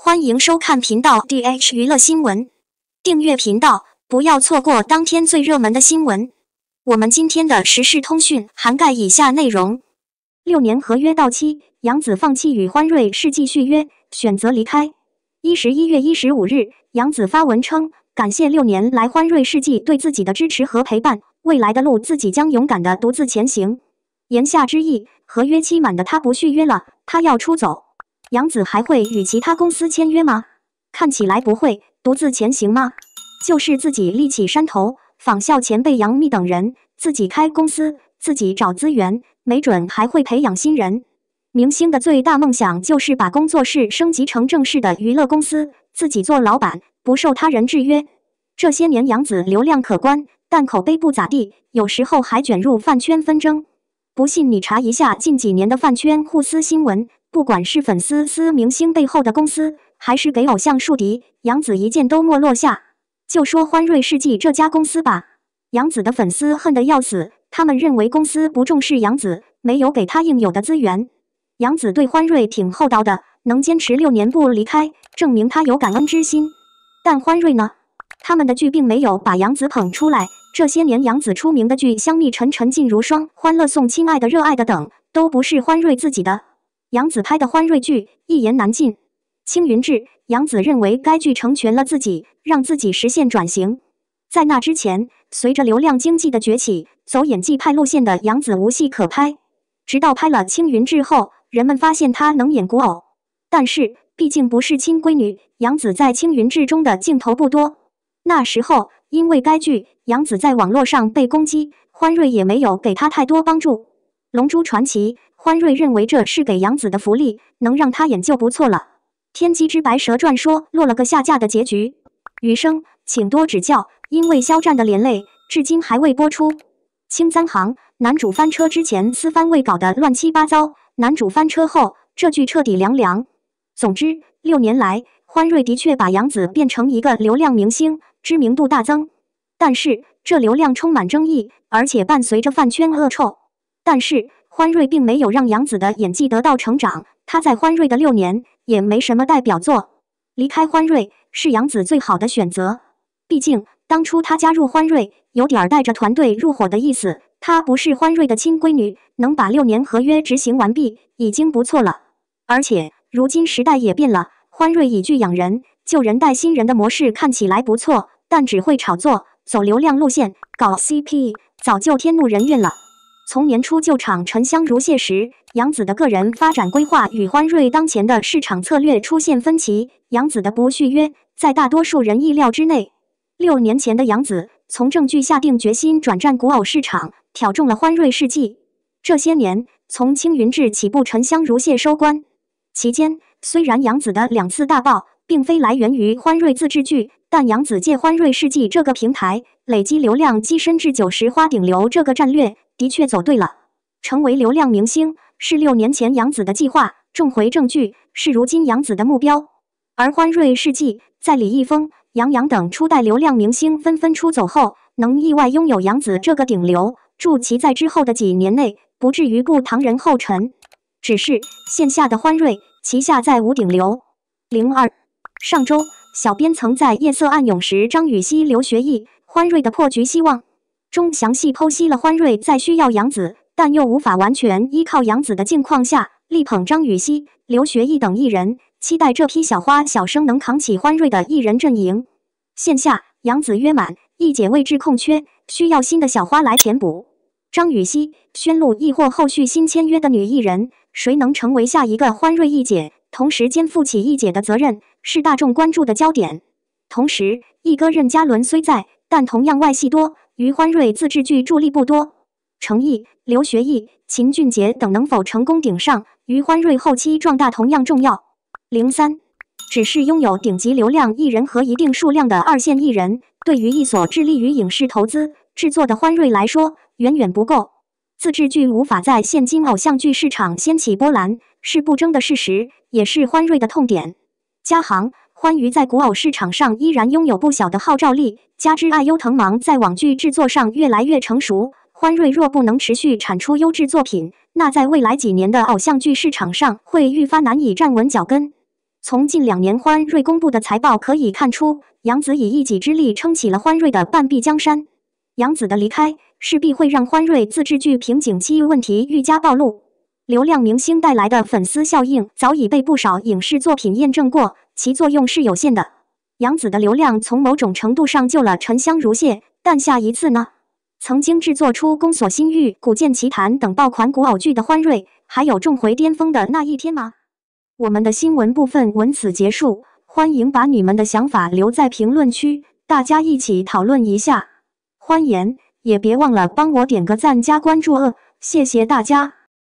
欢迎收看频道 DH 娱乐新闻，订阅频道，不要错过当天最热门的新闻。我们今天的时事通讯涵盖以下内容：六年合约到期，杨子放弃与欢瑞世纪续约，选择离开。一十一月一十五日，杨子发文称，感谢六年来欢瑞世纪对自己的支持和陪伴，未来的路自己将勇敢的独自前行。言下之意，合约期满的他不续约了，他要出走。杨子还会与其他公司签约吗？看起来不会，独自前行吗？就是自己立起山头，仿效前辈杨幂等人，自己开公司，自己找资源，没准还会培养新人。明星的最大梦想就是把工作室升级成正式的娱乐公司，自己做老板，不受他人制约。这些年，杨子流量可观，但口碑不咋地，有时候还卷入饭圈纷争。不信你查一下近几年的饭圈互撕新闻。不管是粉丝撕明星背后的公司，还是给偶像树敌，杨紫一见都没落下。就说欢瑞世纪这家公司吧，杨紫的粉丝恨得要死，他们认为公司不重视杨紫，没有给他应有的资源。杨紫对欢瑞挺厚道的，能坚持六年不离开，证明他有感恩之心。但欢瑞呢？他们的剧并没有把杨紫捧出来。这些年杨紫出名的剧《香蜜沉沉烬如霜》《欢乐颂》《亲爱的热爱的》等，都不是欢瑞自己的。杨紫拍的欢瑞剧一言难尽，《青云志》杨紫认为该剧成全了自己，让自己实现转型。在那之前，随着流量经济的崛起，走演技派路线的杨紫无戏可拍。直到拍了《青云志》后，人们发现她能演古偶，但是毕竟不是亲闺女，杨紫在《青云志》中的镜头不多。那时候，因为该剧，杨紫在网络上被攻击，欢瑞也没有给她太多帮助。《龙珠传奇》，欢瑞认为这是给杨紫的福利，能让她演就不错了。《天机之白蛇传说》落了个下架的结局，余生请多指教。因为肖战的连累，至今还未播出。《青簪行》，男主翻车之前私翻未搞得乱七八糟，男主翻车后，这剧彻底凉凉。总之，六年来，欢瑞的确把杨紫变成一个流量明星，知名度大增，但是这流量充满争议，而且伴随着饭圈恶臭。但是欢瑞并没有让杨子的演技得到成长，他在欢瑞的六年也没什么代表作。离开欢瑞是杨子最好的选择。毕竟当初他加入欢瑞有点带着团队入伙的意思，她不是欢瑞的亲闺女，能把六年合约执行完毕已经不错了。而且如今时代也变了，欢瑞以剧养人、旧人带新人的模式看起来不错，但只会炒作、走流量路线、搞 CP，早就天怒人怨了。从年初旧厂沉香如屑时，杨子的个人发展规划与欢瑞当前的市场策略出现分歧。杨子的不续约，在大多数人意料之内。六年前的杨子，从证剧下定决心转战古偶市场，挑中了欢瑞世纪。这些年，从青云志起步，沉香如屑收官，期间虽然杨子的两次大爆。并非来源于欢瑞自制剧，但杨紫借欢瑞世纪这个平台累积流量，跻身至九十花顶流，这个战略的确走对了。成为流量明星是六年前杨紫的计划，重回正剧是如今杨紫的目标。而欢瑞世纪在李易峰、杨洋等初代流量明星纷纷出走后，能意外拥有杨紫这个顶流，祝其在之后的几年内不至于步唐人后尘。只是线下的欢瑞旗下再无顶流，零二。上周，小编曾在《夜色暗涌时》张雨曦刘学义、欢瑞的破局希望》中详细剖析了欢瑞在需要杨紫但又无法完全依靠杨紫的境况下，力捧张雨曦、刘学义等艺人，期待这批小花小生能扛起欢瑞的艺人阵营。线下杨紫约满，一姐位置空缺，需要新的小花来填补。张雨绮、宣璐亦或后续新签约的女艺人，谁能成为下一个欢瑞一姐？同时肩负起一姐的责任，是大众关注的焦点。同时，一哥任嘉伦虽在，但同样外戏多；余欢瑞自制剧助力不多。程毅、刘学义、秦俊杰等能否成功顶上？余欢瑞后期壮大同样重要。零三，只是拥有顶级流量艺人和一定数量的二线艺人，对于一所致力于影视投资制作的欢瑞来说，远远不够。自制剧无法在现今偶像剧市场掀起波澜，是不争的事实，也是欢瑞的痛点。加行欢娱在古偶市场上依然拥有不小的号召力，加之爱优腾芒在网剧制作上越来越成熟，欢瑞若不能持续产出优质作品，那在未来几年的偶像剧市场上会愈发难以站稳脚跟。从近两年欢瑞公布的财报可以看出，杨紫以一己之力撑起了欢瑞的半壁江山。杨紫的离开势必会让欢瑞自制剧瓶颈期问题愈加暴露。流量明星带来的粉丝效应早已被不少影视作品验证过，其作用是有限的。杨紫的流量从某种程度上救了《沉香如屑》，但下一次呢？曾经制作出《宫锁心玉》《古剑奇谭》等爆款古偶剧的欢瑞，还有重回巅峰的那一天吗？我们的新闻部分文此结束，欢迎把你们的想法留在评论区，大家一起讨论一下。欢迎，也别忘了帮我点个赞、加关注，哦，谢谢大家。